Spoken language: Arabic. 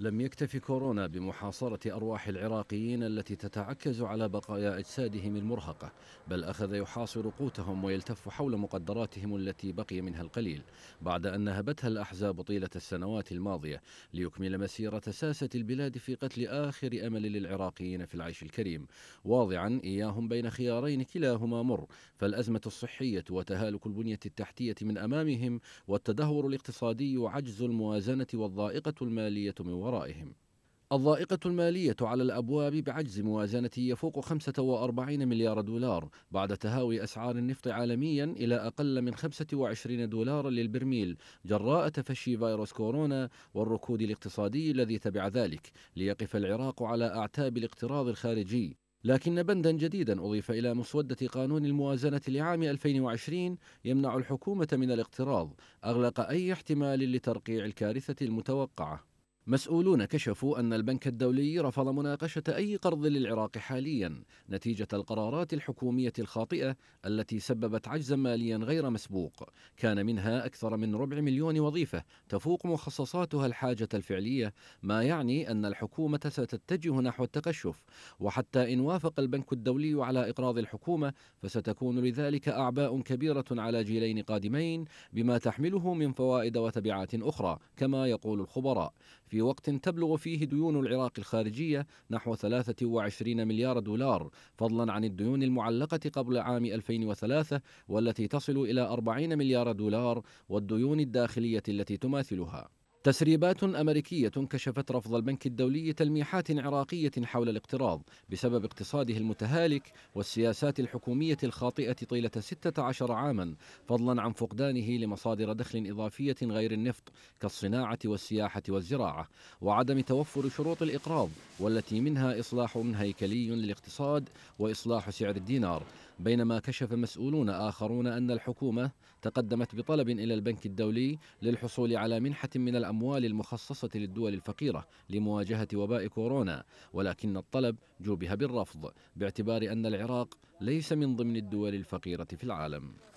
لم يكتف كورونا بمحاصرة أرواح العراقيين التي تتعكز على بقايا أجسادهم المرهقة بل أخذ يحاصر قوتهم ويلتف حول مقدراتهم التي بقي منها القليل بعد أن نهبتها الأحزاب طيلة السنوات الماضية ليكمل مسيرة ساسة البلاد في قتل آخر أمل للعراقيين في العيش الكريم واضعا إياهم بين خيارين كلاهما مر فالأزمة الصحية وتهالك البنية التحتية من أمامهم والتدهور الاقتصادي وعجز الموازنة والضائقة المالية من آرائهم الضائقة المالية على الأبواب بعجز موازنة يفوق 45 مليار دولار بعد تهاوي أسعار النفط عالميا إلى أقل من 25 دولارا للبرميل جراء تفشي فيروس كورونا والركود الاقتصادي الذي تبع ذلك ليقف العراق على أعتاب الاقتراض الخارجي لكن بندا جديدا أضيف إلى مسودة قانون الموازنة لعام 2020 يمنع الحكومة من الاقتراض أغلق أي احتمال لترقيع الكارثة المتوقعة مسؤولون كشفوا أن البنك الدولي رفض مناقشة أي قرض للعراق حاليا نتيجة القرارات الحكومية الخاطئة التي سببت عجزا ماليا غير مسبوق كان منها أكثر من ربع مليون وظيفة تفوق مخصصاتها الحاجة الفعلية ما يعني أن الحكومة ستتجه نحو التقشف وحتى إن وافق البنك الدولي على إقراض الحكومة فستكون لذلك أعباء كبيرة على جيلين قادمين بما تحمله من فوائد وتبعات أخرى كما يقول الخبراء في وقت تبلغ فيه ديون العراق الخارجية نحو 23 مليار دولار فضلا عن الديون المعلقة قبل عام 2003 والتي تصل إلى 40 مليار دولار والديون الداخلية التي تماثلها تسريبات أمريكية كشفت رفض البنك الدولي تلميحات عراقية حول الاقتراض بسبب اقتصاده المتهالك والسياسات الحكومية الخاطئة طيلة 16 عاما فضلا عن فقدانه لمصادر دخل إضافية غير النفط كالصناعة والسياحة والزراعة وعدم توفر شروط الإقراض والتي منها إصلاح هيكلي للاقتصاد وإصلاح سعر الدينار بينما كشف مسؤولون آخرون أن الحكومة تقدمت بطلب إلى البنك الدولي للحصول على منحة من الأموال المخصصة للدول الفقيرة لمواجهة وباء كورونا ولكن الطلب جوبه بالرفض باعتبار أن العراق ليس من ضمن الدول الفقيرة في العالم